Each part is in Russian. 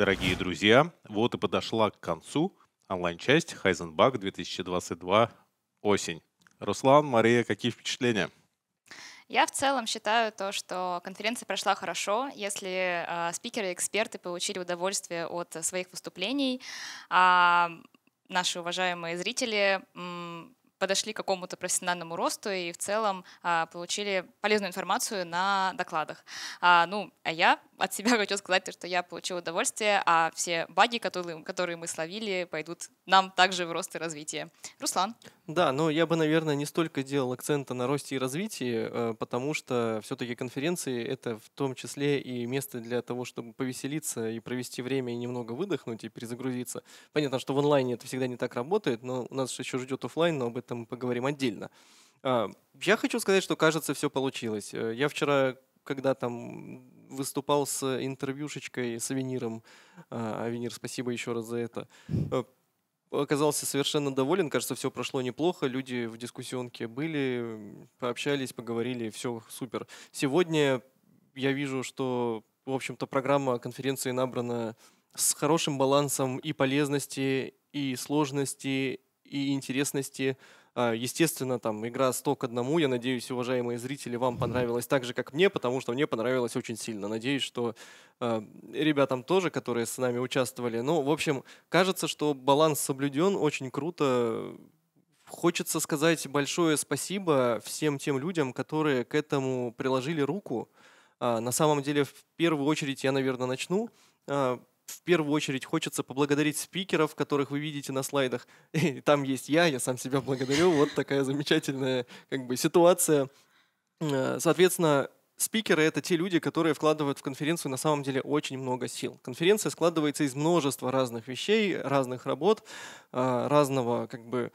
Дорогие друзья, вот и подошла к концу онлайн-часть Хайзенбак 2022 осень. Руслан, Мария, какие впечатления? Я в целом считаю то, что конференция прошла хорошо, если э, спикеры и эксперты получили удовольствие от своих выступлений. А наши уважаемые зрители подошли к какому-то профессиональному росту и в целом а, получили полезную информацию на докладах. А, ну, а я от себя хочу сказать, что я получил удовольствие, а все баги, которые, которые мы словили, пойдут нам также в рост и развитие. Руслан. Да, но я бы, наверное, не столько делал акцента на росте и развитии, э, потому что все-таки конференции — это в том числе и место для того, чтобы повеселиться и провести время, и немного выдохнуть, и перезагрузиться. Понятно, что в онлайне это всегда не так работает, но у нас еще ждет офлайн, но об этом как мы поговорим отдельно. А, я хочу сказать, что, кажется, все получилось. Э, я вчера, когда там выступал с интервьюшечкой, с Авениром, а, Авенир, спасибо еще раз за это, э, оказался совершенно доволен. Кажется, все прошло неплохо. Люди в дискуссионке были, пообщались, поговорили, все супер. Сегодня я вижу, что, в общем-то, программа конференции набрана с хорошим балансом и полезности, и сложности, и интересности. А, естественно, там игра 100 к 1. Я надеюсь, уважаемые зрители, вам понравилось так же, как мне, потому что мне понравилось очень сильно. Надеюсь, что э, ребятам тоже, которые с нами участвовали. Ну, в общем, кажется, что баланс соблюден, очень круто. Хочется сказать большое спасибо всем тем людям, которые к этому приложили руку. А, на самом деле, в первую очередь я, наверное, начну в первую очередь хочется поблагодарить спикеров, которых вы видите на слайдах. И там есть я, я сам себя благодарю. Вот такая замечательная как бы, ситуация. Э, соответственно, спикеры — это те люди, которые вкладывают в конференцию на самом деле очень много сил. Конференция складывается из множества разных вещей, разных работ, э, разного как бы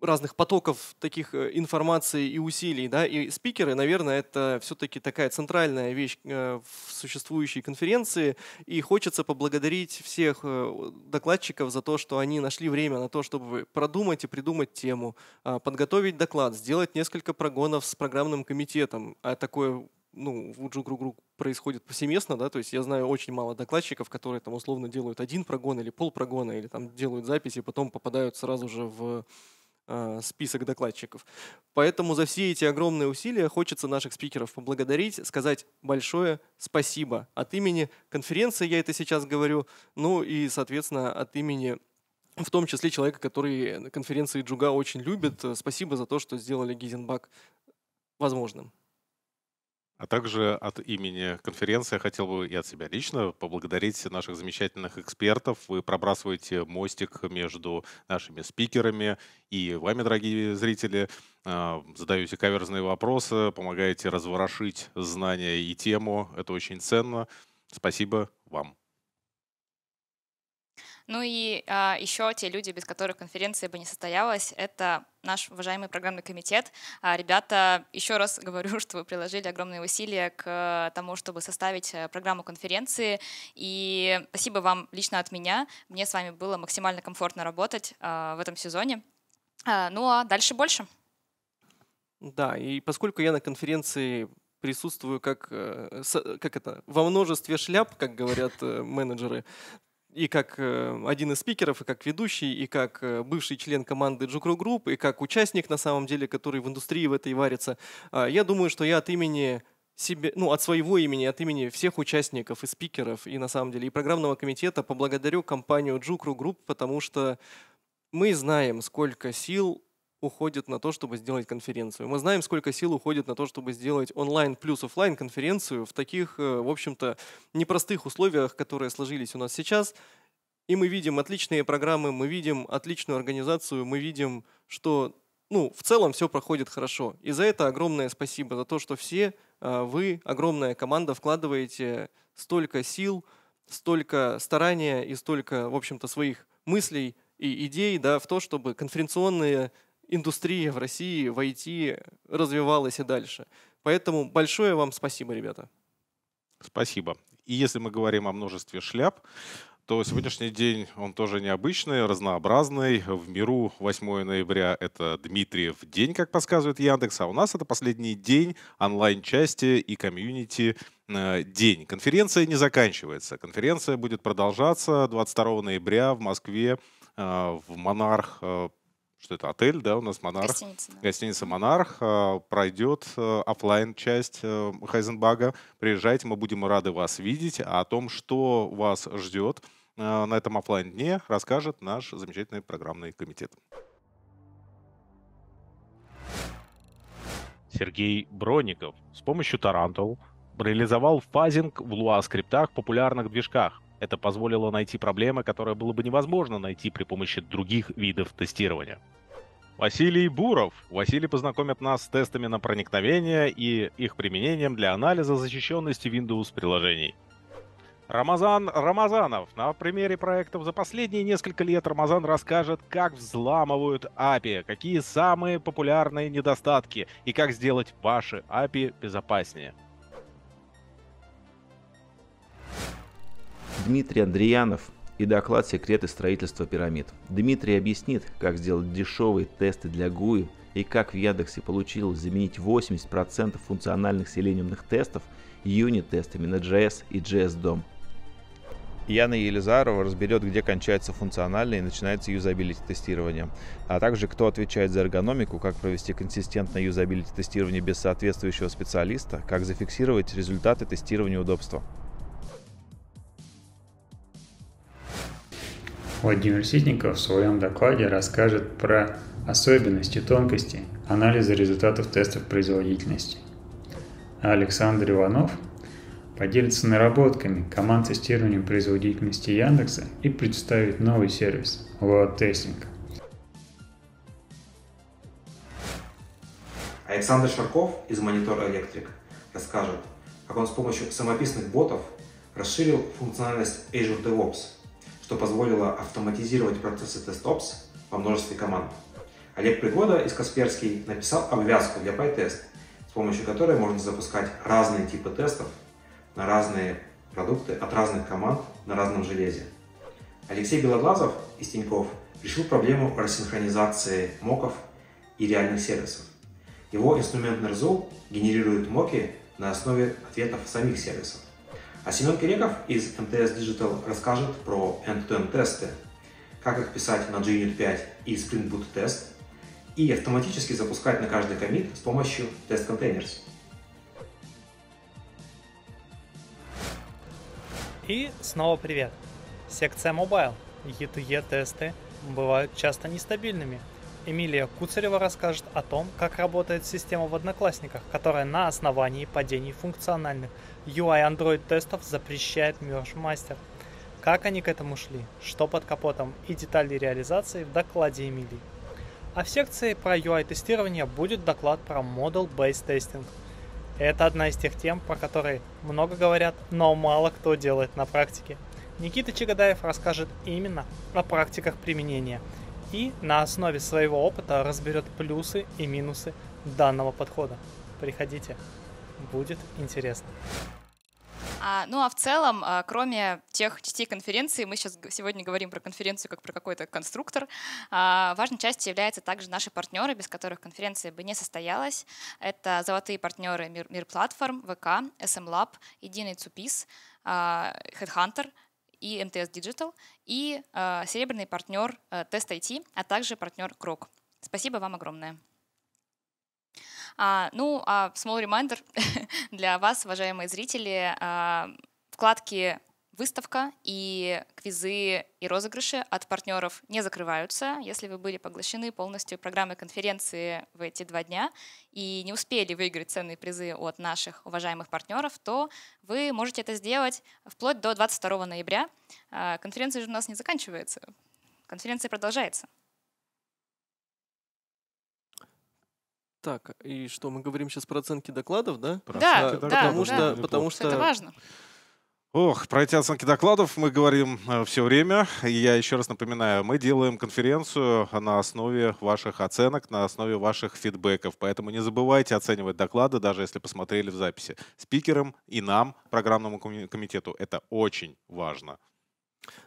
разных потоков таких э, информации и усилий, да, и спикеры, наверное, это все-таки такая центральная вещь э, в существующей конференции, и хочется поблагодарить всех э, докладчиков за то, что они нашли время на то, чтобы продумать и придумать тему, а, подготовить доклад, сделать несколько прогонов с программным комитетом, а такое ну, в Джугругру происходит повсеместно, да, то есть я знаю очень мало докладчиков, которые там условно делают один прогон или полпрогона, или там делают записи, потом попадают сразу же в а, список докладчиков. Поэтому за все эти огромные усилия хочется наших спикеров поблагодарить, сказать большое спасибо от имени конференции, я это сейчас говорю, ну и, соответственно, от имени в том числе человека, который конференции Джуга очень любит. Спасибо за то, что сделали Гизенбак возможным. А также от имени конференции я хотел бы и от себя лично поблагодарить наших замечательных экспертов. Вы пробрасываете мостик между нашими спикерами и вами, дорогие зрители. А, задаете каверзные вопросы, помогаете разворошить знания и тему. Это очень ценно. Спасибо вам. Ну и а, еще те люди, без которых конференция бы не состоялась, это наш уважаемый программный комитет. А, ребята, еще раз говорю, что вы приложили огромные усилия к тому, чтобы составить э, программу конференции. И спасибо вам лично от меня. Мне с вами было максимально комфортно работать а, в этом сезоне. А, ну а дальше больше. Да, и поскольку я на конференции присутствую как, э, как это, во множестве шляп, как говорят э, менеджеры, и как э, один из спикеров, и как ведущий, и как э, бывший член команды Джукру Групп, и как участник, на самом деле, который в индустрии в этой варится. А, я думаю, что я от имени себе, ну, от своего имени, от имени всех участников и спикеров, и на самом деле и программного комитета поблагодарю компанию Джукру Групп, потому что мы знаем, сколько сил уходит на то, чтобы сделать конференцию. Мы знаем, сколько сил уходит на то, чтобы сделать онлайн плюс офлайн конференцию в таких, э, в общем-то, непростых условиях, которые сложились у нас сейчас. И мы видим отличные программы, мы видим отличную организацию, мы видим, что ну, в целом все проходит хорошо. И за это огромное спасибо, за то, что все э, вы, огромная команда, вкладываете столько сил, столько старания и столько, в общем-то, своих мыслей и идей да, в то, чтобы конференционные индустрия в России, в IT развивалась и дальше. Поэтому большое вам спасибо, ребята. Спасибо. И если мы говорим о множестве шляп, то сегодняшний день он тоже необычный, разнообразный. В миру 8 ноября — это Дмитриев день, как подсказывает Яндекс, а у нас это последний день онлайн-части и комьюнити э, день. Конференция не заканчивается. Конференция будет продолжаться 22 ноября в Москве э, в «Монарх» э, что это отель, да, у нас Монарх. Гостиница, да. Гостиница Монарх. А, Пройдет э, офлайн часть э, Хайзенбага. Приезжайте, мы будем рады вас видеть. А о том, что вас ждет э, на этом офлайн дне расскажет наш замечательный программный комитет. Сергей Броников с помощью Тарантул реализовал фазинг в Луа-скриптах популярных движках. Это позволило найти проблемы, которые было бы невозможно найти при помощи других видов тестирования. Василий Буров. Василий познакомит нас с тестами на проникновение и их применением для анализа защищенности Windows приложений. Рамазан Рамазанов. На примере проектов за последние несколько лет Рамазан расскажет, как взламывают API, какие самые популярные недостатки и как сделать ваши API безопаснее. Дмитрий Андреянов и доклад «Секреты строительства пирамид». Дмитрий объяснит, как сделать дешевые тесты для ГУИ и как в Яндексе получилось заменить 80% функциональных селениумных тестов юнит-тестами на JS и JS-DOM. Яна Елизарова разберет, где кончается функциональное и начинается юзабилити тестирование, а также кто отвечает за эргономику, как провести консистентное юзабилити тестирование без соответствующего специалиста, как зафиксировать результаты тестирования удобства. Владимир Ситников в своем докладе расскажет про особенности, тонкости анализа результатов тестов производительности. А Александр Иванов поделится наработками команд тестирования производительности Яндекса и представит новый сервис Load Testing. Александр Шарков из Monitor Электрик расскажет, как он с помощью самописных ботов расширил функциональность Azure DevOps – что позволило автоматизировать процессы тест-опс во множестве команд. Олег Пригода из Касперский написал обвязку для PyTest, с помощью которой можно запускать разные типы тестов на разные продукты от разных команд на разном железе. Алексей Белоглазов из Тиньков решил проблему рассинхронизации моков и реальных сервисов. Его инструмент NERZUL генерирует моки на основе ответов самих сервисов. А Семен Переков из МТС Digital расскажет про end-to-end тесты, как их писать на JUnit 5 и Spring Boot тест, и автоматически запускать на каждый комит с помощью Test Containers. И снова привет! Секция Mobile. E2E тесты бывают часто нестабильными, Эмилия Куцарева расскажет о том, как работает система в Одноклассниках, которая на основании падений функциональных UI Android тестов запрещает Merge Как они к этому шли, что под капотом и детали реализации в докладе Эмилии. А в секции про UI-тестирование будет доклад про Model Based Testing. Это одна из тех тем, про которые много говорят, но мало кто делает на практике. Никита Чегадаев расскажет именно о практиках применения – и на основе своего опыта разберет плюсы и минусы данного подхода. Приходите, будет интересно. А, ну а в целом, а, кроме тех частей конференции, мы сейчас сегодня говорим про конференцию как про какой-то конструктор, а, важной частью являются также наши партнеры, без которых конференция бы не состоялась. Это золотые партнеры Мир, Мир Платформ, ВК, SM Lab, Единый Цупис, а, Headhunter — и МТС Digital, и а, серебряный партнер э, Тест IT, а также партнер Крок. Спасибо вам огромное. А, ну, а small reminder для вас, уважаемые зрители, а, вкладки Выставка и квизы и розыгрыши от партнеров не закрываются, если вы были поглощены полностью программой конференции в эти два дня и не успели выиграть ценные призы от наших уважаемых партнеров, то вы можете это сделать вплоть до 22 ноября. А, конференция же у нас не заканчивается, конференция продолжается. Так, и что мы говорим сейчас про оценки докладов, да? Про да, да, потому да, что, потому что это важно. Ох, про эти оценки докладов мы говорим э, все время. И я еще раз напоминаю, мы делаем конференцию на основе ваших оценок, на основе ваших фидбэков. Поэтому не забывайте оценивать доклады, даже если посмотрели в записи. Спикерам и нам, программному комитету, это очень важно.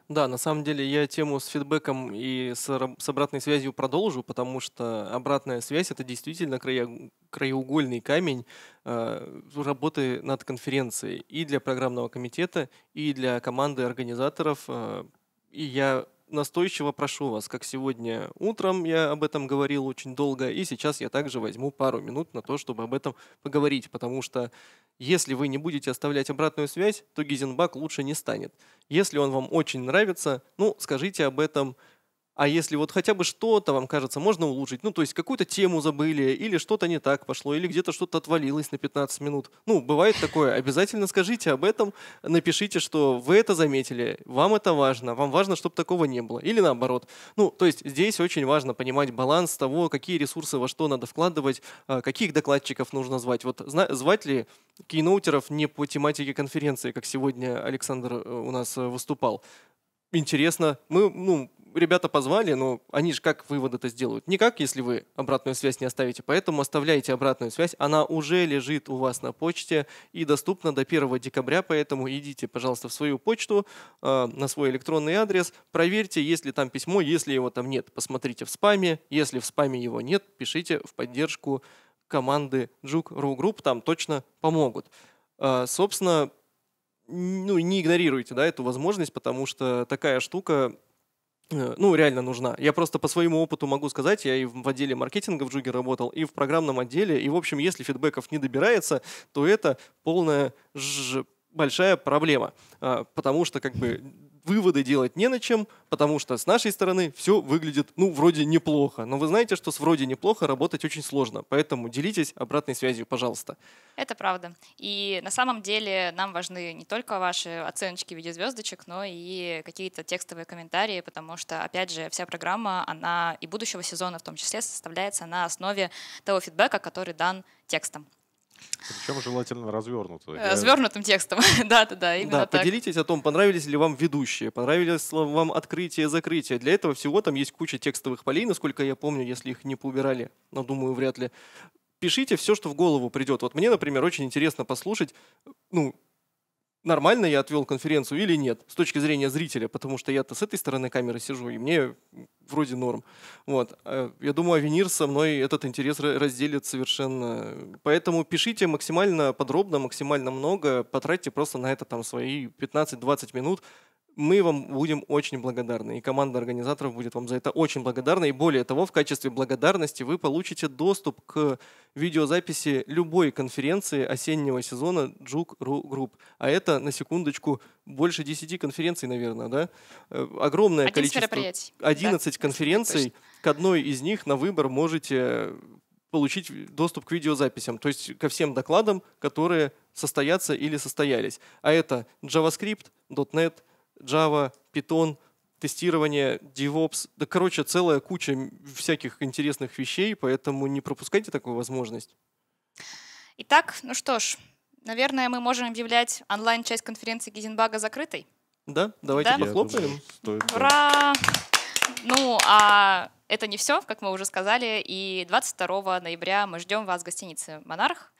Да, на самом деле я тему с фидбэком и с, обратной связью продолжу, потому что обратная связь это действительно края, краеугольный камень э, работы над конференцией и для программного комитета, и для команды организаторов. Э, и я настойчиво прошу вас, как сегодня утром я об этом говорил очень долго, и сейчас я также возьму пару минут на то, чтобы об этом поговорить, потому что если вы не будете оставлять обратную связь, то Гизенбак лучше не станет. Если он вам очень нравится, ну, скажите об этом а если вот хотя бы что-то вам кажется можно улучшить, ну то есть какую-то тему забыли, или что-то не так пошло, или где-то что-то отвалилось на 15 минут. Ну, бывает такое. Обязательно скажите об этом, напишите, что вы это заметили, вам это важно, вам важно, чтобы такого не было. Или наоборот. Ну, то есть здесь очень важно понимать баланс того, какие ресурсы во что надо вкладывать, а, каких докладчиков нужно звать. Вот звать ли кейноутеров не по тематике конференции, как сегодня Александр э, у нас э, выступал. Интересно. Мы, ну, ребята позвали, но они же как выводы это сделают? Никак, если вы обратную связь не оставите. Поэтому оставляйте обратную связь. Она уже лежит у вас на почте и доступна до 1 декабря. Поэтому идите, пожалуйста, в свою почту, э, на свой электронный адрес. Проверьте, есть ли там письмо. Если его там нет, посмотрите в спаме. Если в спаме его нет, пишите в поддержку команды Juke.ru Group. Там точно помогут. Э, собственно, ну, не игнорируйте да, эту возможность, потому что такая штука Э, ну, реально нужна. Я просто по своему опыту могу сказать, я и в отделе маркетинга в Джуге работал, и в программном отделе, и, в общем, если фидбэков не добирается, то это полная ж большая проблема, а, потому что как бы выводы делать не на чем, потому что с нашей стороны все выглядит, ну, вроде неплохо. Но вы знаете, что с вроде неплохо работать очень сложно, поэтому делитесь обратной связью, пожалуйста. Это правда. И на самом деле нам важны не только ваши оценочки в виде звездочек, но и какие-то текстовые комментарии, потому что, опять же, вся программа, она и будущего сезона в том числе составляется на основе того фидбэка, который дан текстом. Причем желательно развернутым. Развернутым э, текстом, да-да-да, именно да, так. Поделитесь о том, понравились ли вам ведущие, понравились ли вам открытие, закрытие. Для этого всего там есть куча текстовых полей, насколько я помню, если их не поубирали, но думаю, вряд ли. Пишите все, что в голову придет. Вот мне, например, очень интересно послушать, ну, нормально я отвел конференцию или нет, с точки зрения зрителя, потому что я-то с этой стороны камеры сижу, и мне вроде норм. Вот. Э, я думаю, Авенир со мной этот интерес разделит совершенно. Поэтому пишите максимально подробно, максимально много, потратьте просто на это там свои 15-20 минут, мы вам будем очень благодарны. И команда организаторов будет вам за это очень благодарна. И более того, в качестве благодарности вы получите доступ к видеозаписи любой конференции осеннего сезона Juke.ru Group. А это, на секундочку, больше 10 конференций, наверное, да? Э, огромное 11 количество. Мероприятий. 11 да? конференций. К одной из них на выбор можете э, получить доступ к видеозаписям, то есть ко всем докладам, которые состоятся или состоялись. А это JavaScript, .NET, Java, Python, тестирование, DevOps, да, короче, целая куча всяких интересных вещей, поэтому не пропускайте такую возможность. Итак, ну что ж, наверное, мы можем объявлять онлайн-часть конференции Гизенбага закрытой. Да, давайте да? похлопаем. Думаю, стоит, Ура! Ну, а это не все, как мы уже сказали, и 22 ноября мы ждем вас в гостинице «Монарх».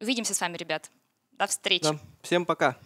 Увидимся с вами, ребят. До встречи. Да. Всем пока.